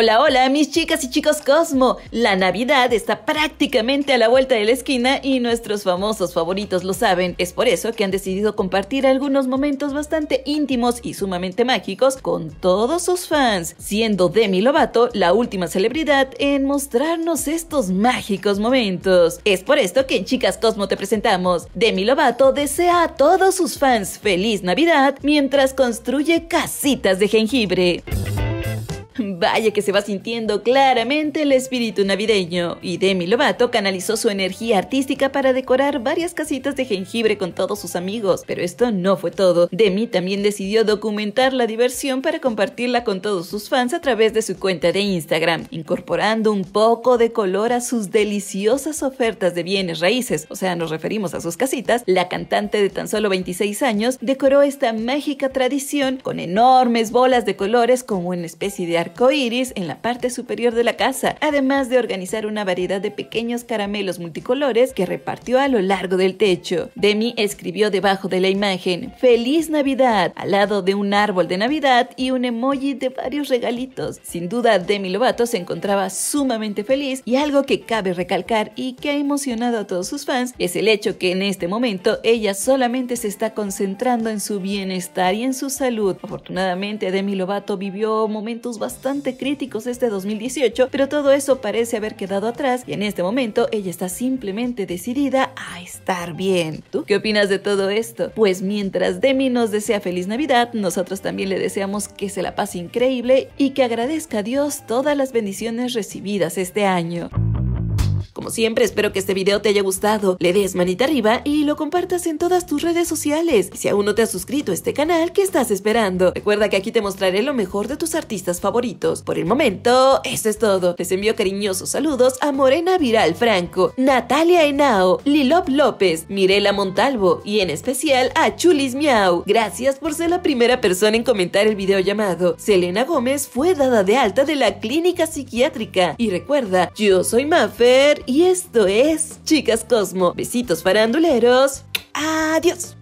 Hola, hola, mis chicas y chicos Cosmo. La Navidad está prácticamente a la vuelta de la esquina y nuestros famosos favoritos lo saben. Es por eso que han decidido compartir algunos momentos bastante íntimos y sumamente mágicos con todos sus fans, siendo Demi Lovato la última celebridad en mostrarnos estos mágicos momentos. Es por esto que en Chicas Cosmo te presentamos. Demi Lovato desea a todos sus fans feliz Navidad mientras construye casitas de jengibre. Vaya que se va sintiendo claramente el espíritu navideño, y Demi Lovato canalizó su energía artística para decorar varias casitas de jengibre con todos sus amigos, pero esto no fue todo. Demi también decidió documentar la diversión para compartirla con todos sus fans a través de su cuenta de Instagram, incorporando un poco de color a sus deliciosas ofertas de bienes raíces, o sea, nos referimos a sus casitas, la cantante de tan solo 26 años decoró esta mágica tradición con enormes bolas de colores como una especie de arco en la parte superior de la casa, además de organizar una variedad de pequeños caramelos multicolores que repartió a lo largo del techo. Demi escribió debajo de la imagen: ¡Feliz Navidad! al lado de un árbol de Navidad y un emoji de varios regalitos. Sin duda, Demi Lovato se encontraba sumamente feliz y algo que cabe recalcar y que ha emocionado a todos sus fans es el hecho que en este momento ella solamente se está concentrando en su bienestar y en su salud. Afortunadamente, Demi Lovato vivió momentos bastante bastante críticos este 2018, pero todo eso parece haber quedado atrás y en este momento ella está simplemente decidida a estar bien. ¿Tú qué opinas de todo esto? Pues mientras Demi nos desea feliz Navidad, nosotros también le deseamos que se la pase increíble y que agradezca a Dios todas las bendiciones recibidas este año. Como siempre, espero que este video te haya gustado, le des manita arriba y lo compartas en todas tus redes sociales. si aún no te has suscrito a este canal, ¿qué estás esperando? Recuerda que aquí te mostraré lo mejor de tus artistas favoritos. Por el momento, eso es todo. Les envío cariñosos saludos a Morena Viral Franco, Natalia Henao, Lilop López, Mirela Montalvo y en especial a Chulis Miau. Gracias por ser la primera persona en comentar el video llamado. Selena Gómez fue dada de alta de la clínica psiquiátrica. Y recuerda, yo soy Maffer y esto es Chicas Cosmo. Besitos faranduleros. Adiós.